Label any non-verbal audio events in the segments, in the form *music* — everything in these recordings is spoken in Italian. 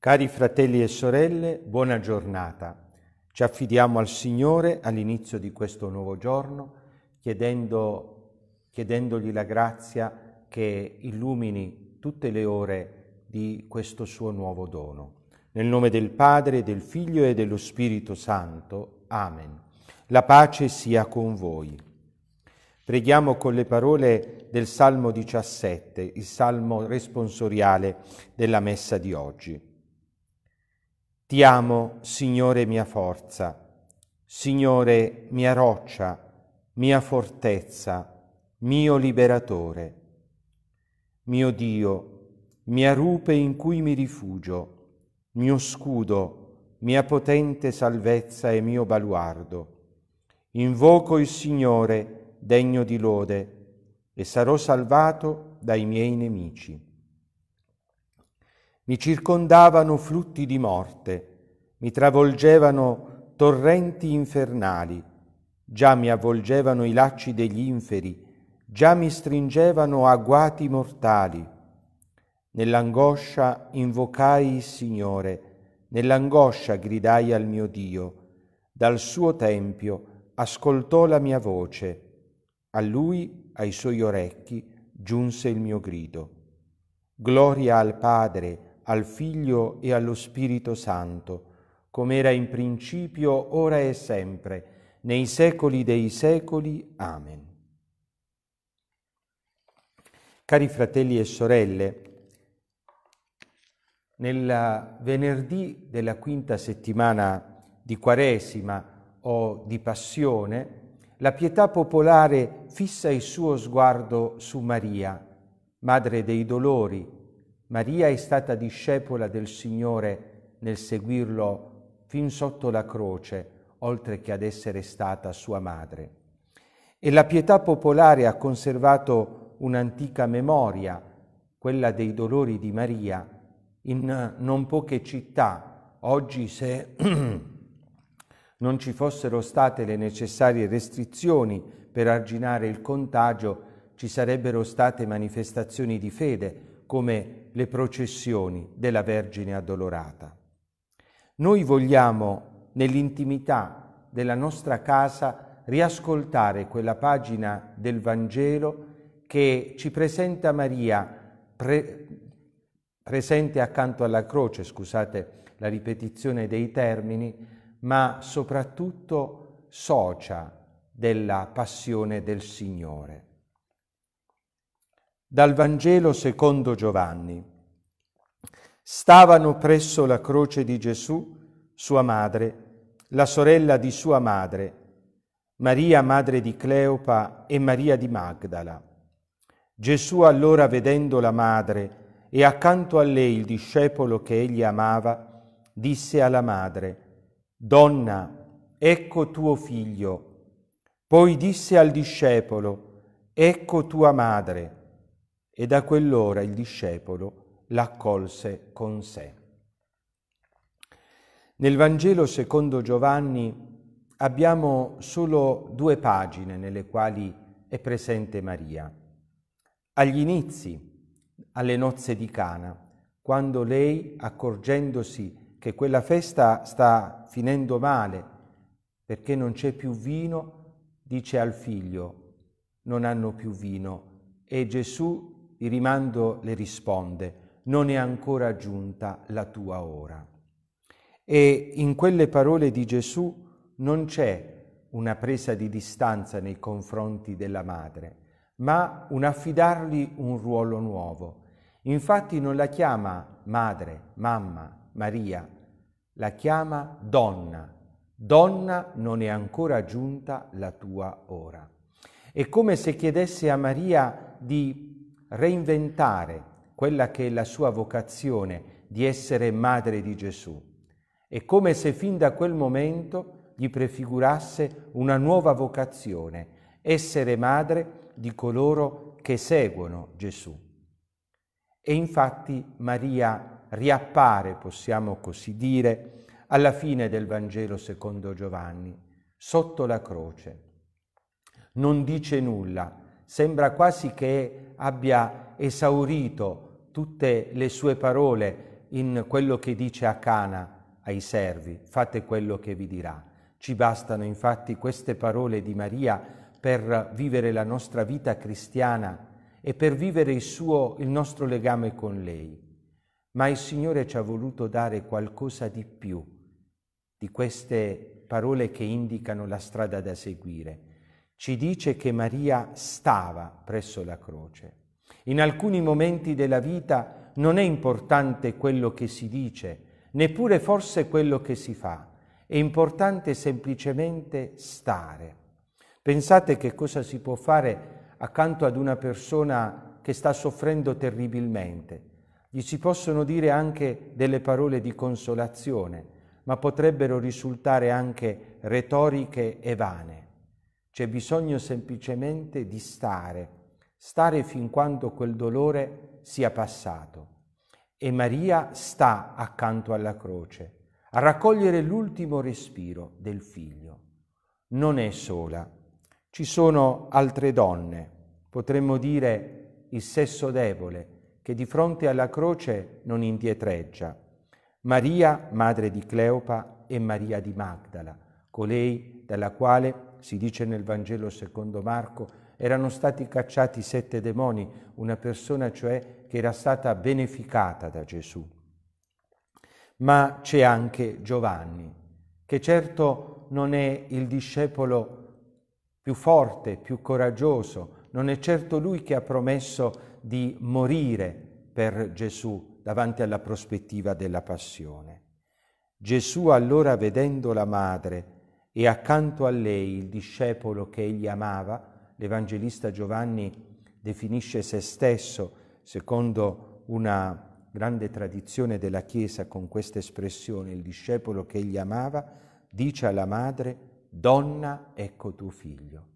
Cari fratelli e sorelle, buona giornata. Ci affidiamo al Signore all'inizio di questo nuovo giorno, chiedendo, chiedendogli la grazia che illumini tutte le ore di questo suo nuovo dono. Nel nome del Padre, del Figlio e dello Spirito Santo. Amen. La pace sia con voi. Preghiamo con le parole del Salmo 17, il salmo responsoriale della messa di oggi. Ti amo, Signore mia forza, Signore mia roccia, mia fortezza, mio liberatore. Mio Dio, mia rupe in cui mi rifugio, mio scudo, mia potente salvezza e mio baluardo. Invoco il Signore, degno di lode, e sarò salvato dai miei nemici. Mi circondavano flutti di morte, mi travolgevano torrenti infernali, già mi avvolgevano i lacci degli inferi, già mi stringevano agguati mortali. Nell'angoscia invocai il Signore, nell'angoscia gridai al mio Dio, dal suo tempio ascoltò la mia voce, a lui, ai suoi orecchi, giunse il mio grido. Gloria al Padre, al Figlio e allo Spirito Santo, come era in principio, ora e sempre, nei secoli dei secoli. Amen. Cari fratelli e sorelle, nel venerdì della quinta settimana di Quaresima o di Passione, la pietà popolare fissa il suo sguardo su Maria, Madre dei dolori, Maria è stata discepola del Signore nel seguirlo fin sotto la croce, oltre che ad essere stata sua madre. E la pietà popolare ha conservato un'antica memoria, quella dei dolori di Maria, in non poche città. Oggi se *clears throat* non ci fossero state le necessarie restrizioni per arginare il contagio, ci sarebbero state manifestazioni di fede, come le processioni della Vergine addolorata. Noi vogliamo, nell'intimità della nostra casa, riascoltare quella pagina del Vangelo che ci presenta Maria pre- presente accanto alla croce, scusate la ripetizione dei termini, ma soprattutto socia della passione del Signore. Dal Vangelo secondo Giovanni. Stavano presso la croce di Gesù sua madre, la sorella di sua madre, Maria madre di Cleopa e Maria di Magdala. Gesù allora vedendo la madre e accanto a lei il discepolo che egli amava, disse alla madre, Donna, ecco tuo figlio. Poi disse al discepolo, Ecco tua madre e da quell'ora il discepolo l'accolse con sé. Nel Vangelo secondo Giovanni abbiamo solo due pagine nelle quali è presente Maria. Agli inizi, alle nozze di Cana, quando lei, accorgendosi che quella festa sta finendo male, perché non c'è più vino, dice al figlio, non hanno più vino. E Gesù il rimando le risponde, non è ancora giunta la tua ora. E in quelle parole di Gesù non c'è una presa di distanza nei confronti della madre, ma un affidargli un ruolo nuovo. Infatti non la chiama madre, mamma, Maria, la chiama donna. Donna non è ancora giunta la tua ora. È come se chiedesse a Maria di reinventare quella che è la sua vocazione di essere madre di Gesù. È come se fin da quel momento gli prefigurasse una nuova vocazione, essere madre di coloro che seguono Gesù. E infatti Maria riappare, possiamo così dire, alla fine del Vangelo secondo Giovanni, sotto la croce. Non dice nulla, sembra quasi che abbia esaurito tutte le sue parole in quello che dice a Cana ai servi, fate quello che vi dirà. Ci bastano infatti queste parole di Maria per vivere la nostra vita cristiana e per vivere il, suo, il nostro legame con lei. Ma il Signore ci ha voluto dare qualcosa di più di queste parole che indicano la strada da seguire ci dice che Maria stava presso la croce. In alcuni momenti della vita non è importante quello che si dice, neppure forse quello che si fa, è importante semplicemente stare. Pensate che cosa si può fare accanto ad una persona che sta soffrendo terribilmente. Gli si possono dire anche delle parole di consolazione, ma potrebbero risultare anche retoriche e vane. C'è bisogno semplicemente di stare, stare fin quando quel dolore sia passato. E Maria sta accanto alla croce a raccogliere l'ultimo respiro del figlio. Non è sola, ci sono altre donne, potremmo dire il sesso debole, che di fronte alla croce non indietreggia. Maria, madre di Cleopa, e Maria di Magdala, colei dalla quale si dice nel Vangelo secondo Marco, erano stati cacciati sette demoni, una persona cioè che era stata beneficata da Gesù. Ma c'è anche Giovanni, che certo non è il discepolo più forte, più coraggioso, non è certo lui che ha promesso di morire per Gesù davanti alla prospettiva della passione. Gesù allora vedendo la madre, e accanto a lei il discepolo che egli amava, l'Evangelista Giovanni definisce se stesso, secondo una grande tradizione della Chiesa con questa espressione, il discepolo che egli amava, dice alla madre, donna, ecco tuo figlio.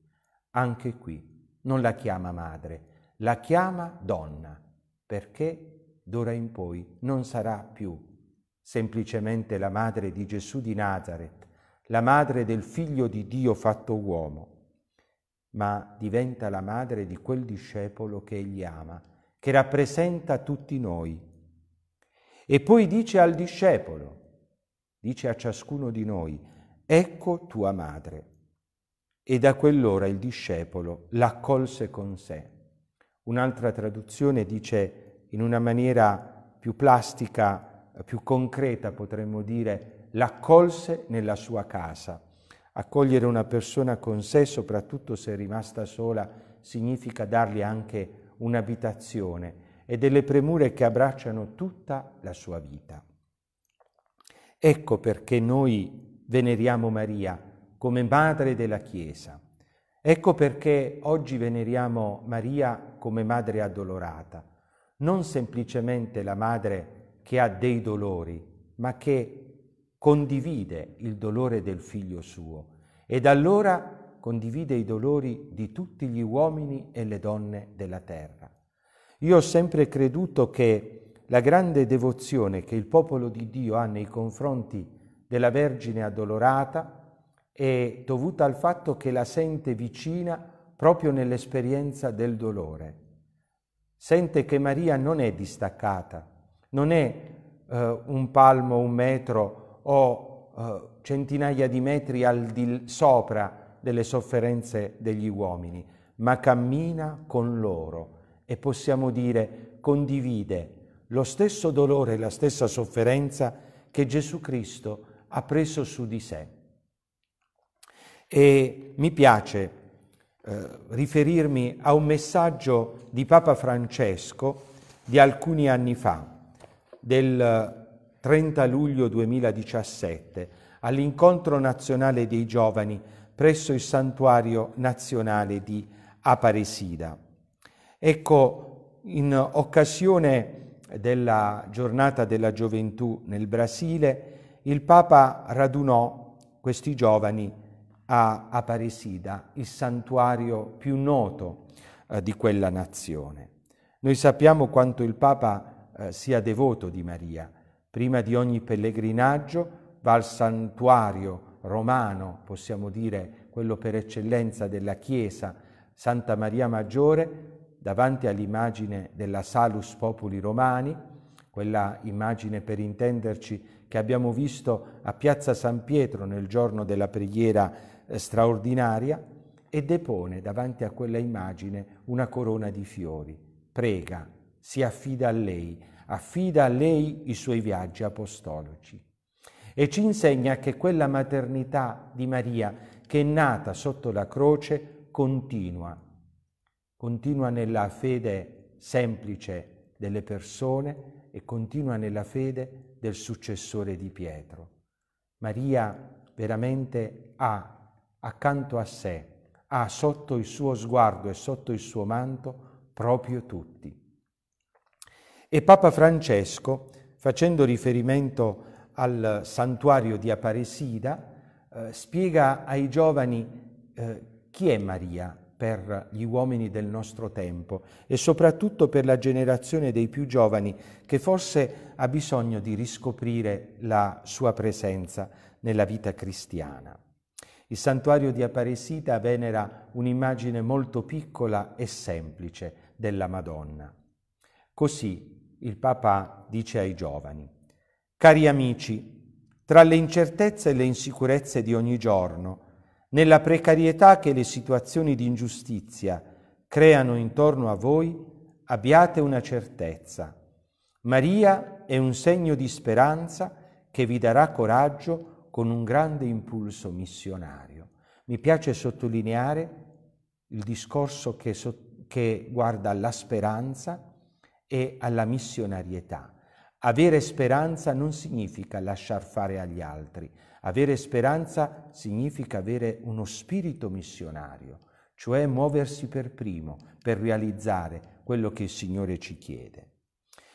Anche qui non la chiama madre, la chiama donna, perché d'ora in poi non sarà più semplicemente la madre di Gesù di Nazare, la madre del figlio di Dio fatto uomo, ma diventa la madre di quel discepolo che egli ama, che rappresenta tutti noi. E poi dice al discepolo, dice a ciascuno di noi, ecco tua madre. E da quell'ora il discepolo l'accolse con sé. Un'altra traduzione dice in una maniera più plastica, più concreta, potremmo dire, l'accolse nella sua casa. Accogliere una persona con sé, soprattutto se è rimasta sola, significa dargli anche un'abitazione e delle premure che abbracciano tutta la sua vita. Ecco perché noi veneriamo Maria come madre della Chiesa. Ecco perché oggi veneriamo Maria come madre addolorata, non semplicemente la madre che ha dei dolori, ma che condivide il dolore del figlio suo ed allora condivide i dolori di tutti gli uomini e le donne della terra. Io ho sempre creduto che la grande devozione che il popolo di Dio ha nei confronti della Vergine addolorata è dovuta al fatto che la sente vicina proprio nell'esperienza del dolore. Sente che Maria non è distaccata, non è eh, un palmo, un metro o eh, centinaia di metri al di sopra delle sofferenze degli uomini, ma cammina con loro e possiamo dire condivide lo stesso dolore e la stessa sofferenza che Gesù Cristo ha preso su di sé. E mi piace eh, riferirmi a un messaggio di Papa Francesco di alcuni anni fa, del 30 luglio 2017 all'incontro nazionale dei giovani presso il santuario nazionale di Aparesida. Ecco, in occasione della giornata della gioventù nel Brasile, il Papa radunò questi giovani a Aparesida, il santuario più noto eh, di quella nazione. Noi sappiamo quanto il Papa eh, sia devoto di Maria, Prima di ogni pellegrinaggio va al santuario romano, possiamo dire quello per eccellenza della Chiesa, Santa Maria Maggiore, davanti all'immagine della Salus Populi Romani, quella immagine per intenderci che abbiamo visto a Piazza San Pietro nel giorno della preghiera eh, straordinaria, e depone davanti a quella immagine una corona di fiori. Prega, si affida a lei, affida a lei i suoi viaggi apostolici e ci insegna che quella maternità di Maria che è nata sotto la croce continua, continua nella fede semplice delle persone e continua nella fede del successore di Pietro. Maria veramente ha accanto a sé, ha sotto il suo sguardo e sotto il suo manto proprio tutti. E Papa Francesco, facendo riferimento al santuario di Aparecida, eh, spiega ai giovani eh, chi è Maria per gli uomini del nostro tempo e soprattutto per la generazione dei più giovani che forse ha bisogno di riscoprire la sua presenza nella vita cristiana. Il santuario di Aparecida venera un'immagine molto piccola e semplice della Madonna. Così il Papa dice ai giovani, cari amici, tra le incertezze e le insicurezze di ogni giorno, nella precarietà che le situazioni di ingiustizia creano intorno a voi, abbiate una certezza. Maria è un segno di speranza che vi darà coraggio con un grande impulso missionario. Mi piace sottolineare il discorso che, so- che guarda la speranza e alla missionarietà. Avere speranza non significa lasciar fare agli altri, avere speranza significa avere uno spirito missionario, cioè muoversi per primo per realizzare quello che il Signore ci chiede.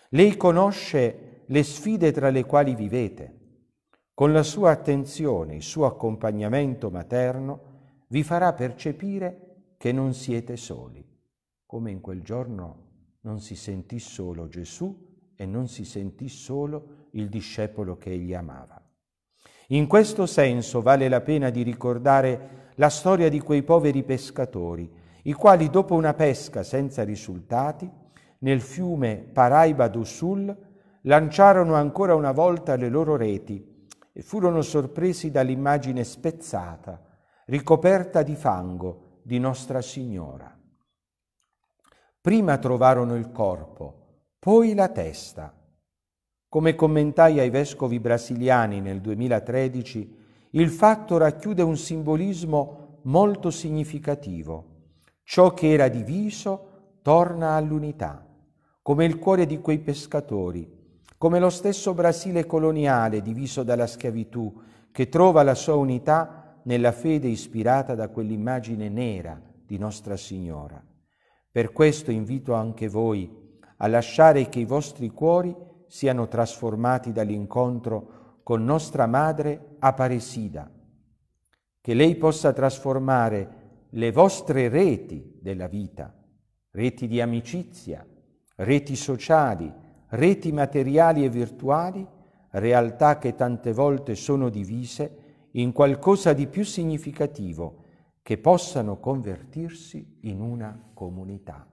Lei conosce le sfide tra le quali vivete. Con la sua attenzione, il suo accompagnamento materno, vi farà percepire che non siete soli, come in quel giorno non si sentì solo Gesù e non si sentì solo il discepolo che egli amava. In questo senso vale la pena di ricordare la storia di quei poveri pescatori, i quali dopo una pesca senza risultati, nel fiume Paraiba do Sul, lanciarono ancora una volta le loro reti e furono sorpresi dall'immagine spezzata, ricoperta di fango, di Nostra Signora. Prima trovarono il corpo, poi la testa. Come commentai ai vescovi brasiliani nel 2013, il fatto racchiude un simbolismo molto significativo. Ciò che era diviso torna all'unità, come il cuore di quei pescatori, come lo stesso Brasile coloniale diviso dalla schiavitù, che trova la sua unità nella fede ispirata da quell'immagine nera di Nostra Signora. Per questo invito anche voi a lasciare che i vostri cuori siano trasformati dall'incontro con nostra madre Aparesida, che lei possa trasformare le vostre reti della vita, reti di amicizia, reti sociali, reti materiali e virtuali, realtà che tante volte sono divise, in qualcosa di più significativo che possano convertirsi in una comunità,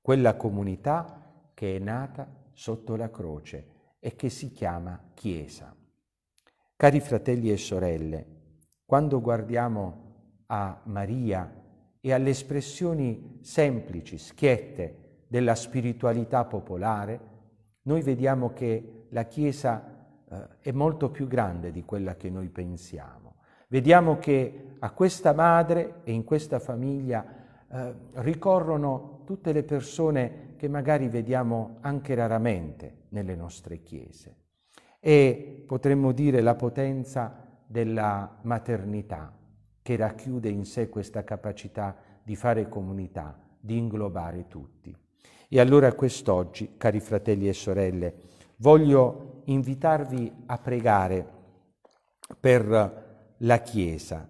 quella comunità che è nata sotto la croce e che si chiama Chiesa. Cari fratelli e sorelle, quando guardiamo a Maria e alle espressioni semplici, schiette della spiritualità popolare, noi vediamo che la Chiesa eh, è molto più grande di quella che noi pensiamo. Vediamo che a questa madre e in questa famiglia eh, ricorrono tutte le persone che magari vediamo anche raramente nelle nostre chiese. E potremmo dire la potenza della maternità che racchiude in sé questa capacità di fare comunità, di inglobare tutti. E allora quest'oggi, cari fratelli e sorelle, voglio invitarvi a pregare per la Chiesa,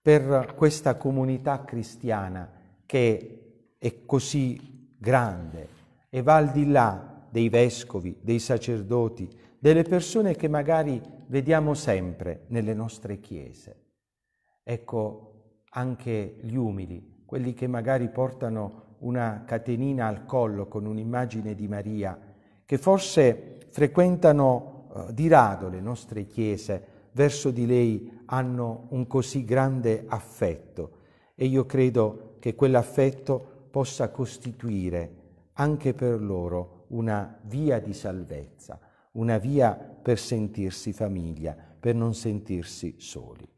per questa comunità cristiana che è così grande e va al di là dei vescovi, dei sacerdoti, delle persone che magari vediamo sempre nelle nostre chiese. Ecco anche gli umili, quelli che magari portano una catenina al collo con un'immagine di Maria, che forse frequentano eh, di rado le nostre chiese, verso di lei hanno un così grande affetto e io credo che quell'affetto possa costituire anche per loro una via di salvezza, una via per sentirsi famiglia, per non sentirsi soli.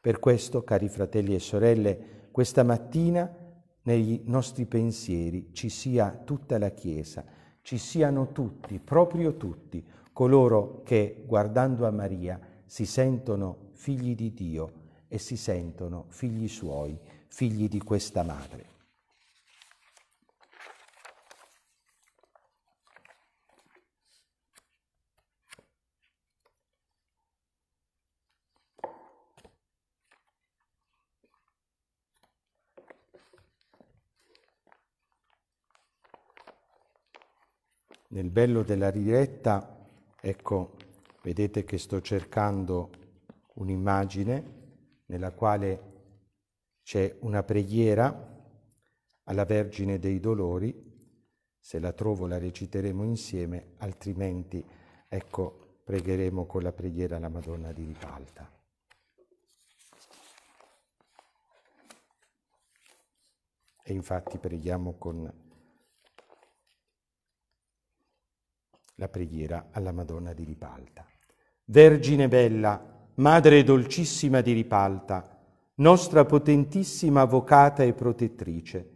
Per questo, cari fratelli e sorelle, questa mattina nei nostri pensieri ci sia tutta la Chiesa, ci siano tutti, proprio tutti, coloro che, guardando a Maria, si sentono figli di Dio e si sentono figli suoi, figli di questa madre. Nel bello della diretta, ecco, Vedete che sto cercando un'immagine nella quale c'è una preghiera alla Vergine dei Dolori, se la trovo la reciteremo insieme, altrimenti ecco pregheremo con la preghiera alla Madonna di Ripalta. E infatti preghiamo con la preghiera alla Madonna di Ripalta. Vergine bella, Madre dolcissima di ripalta, nostra potentissima avvocata e protettrice,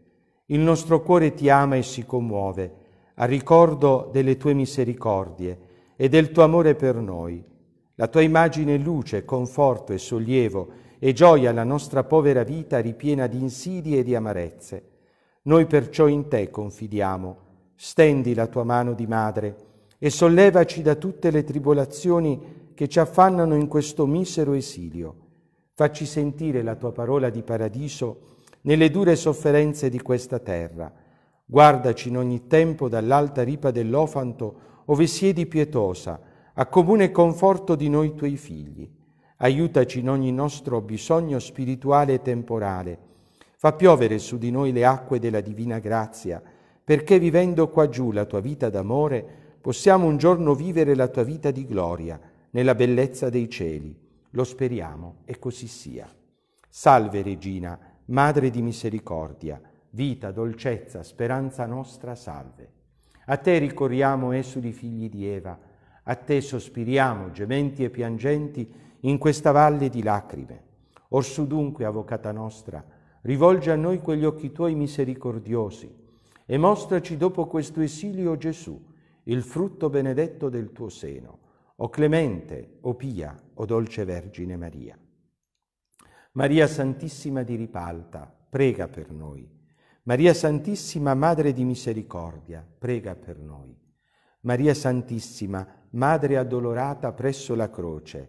il nostro cuore ti ama e si commuove a ricordo delle tue misericordie e del tuo amore per noi. La tua immagine è luce, conforto e sollievo e gioia alla nostra povera vita ripiena di insidie e di amarezze. Noi perciò in te confidiamo. Stendi la tua mano di madre e sollevaci da tutte le tribolazioni che ci affannano in questo misero esilio. Facci sentire la tua parola di paradiso nelle dure sofferenze di questa terra. Guardaci in ogni tempo dall'alta ripa dell'Ofanto, ove siedi pietosa, a comune conforto di noi tuoi figli. Aiutaci in ogni nostro bisogno spirituale e temporale. Fa piovere su di noi le acque della divina grazia, perché vivendo qua giù la tua vita d'amore, possiamo un giorno vivere la tua vita di gloria nella bellezza dei cieli. Lo speriamo e così sia. Salve Regina, Madre di misericordia, vita, dolcezza, speranza nostra, salve. A te ricorriamo, esuli figli di Eva, a te sospiriamo, gementi e piangenti, in questa valle di lacrime. Orsù dunque, avvocata nostra, rivolge a noi quegli occhi tuoi misericordiosi e mostraci dopo questo esilio Gesù, il frutto benedetto del tuo seno, o clemente, o pia, o dolce Vergine Maria. Maria Santissima di Ripalta, prega per noi. Maria Santissima, Madre di Misericordia, prega per noi. Maria Santissima, Madre addolorata presso la croce,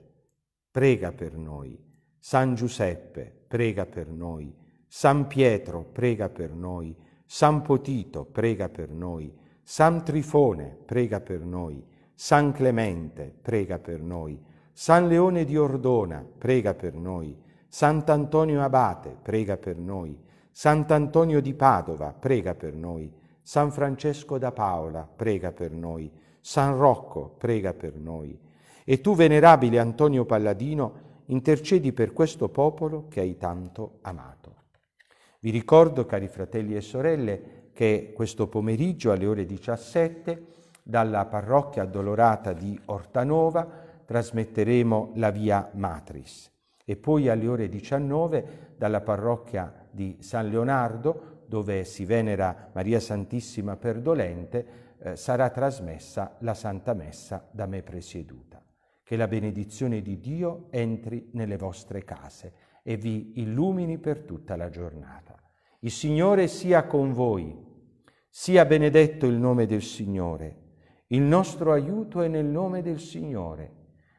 prega per noi. San Giuseppe, prega per noi. San Pietro, prega per noi. San Potito, prega per noi. San Trifone, prega per noi. San Clemente, prega per noi. San Leone di Ordona, prega per noi. Sant'Antonio Abate, prega per noi. Sant'Antonio di Padova, prega per noi. San Francesco da Paola, prega per noi. San Rocco, prega per noi. E tu, venerabile Antonio Palladino, intercedi per questo popolo che hai tanto amato. Vi ricordo, cari fratelli e sorelle, che questo pomeriggio alle ore 17 dalla parrocchia addolorata di Ortanova trasmetteremo la via Matris e poi alle ore 19 dalla parrocchia di San Leonardo dove si venera Maria Santissima Perdolente eh, sarà trasmessa la Santa Messa da me presieduta. Che la benedizione di Dio entri nelle vostre case e vi illumini per tutta la giornata. Il Signore sia con voi. Sia benedetto il nome del Signore. Il nostro aiuto è nel nome del Signore.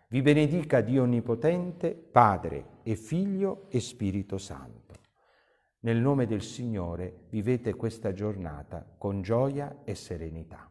Vi benedica Dio Onnipotente, Padre e Figlio e Spirito Santo. Nel nome del Signore vivete questa giornata con gioia e serenità.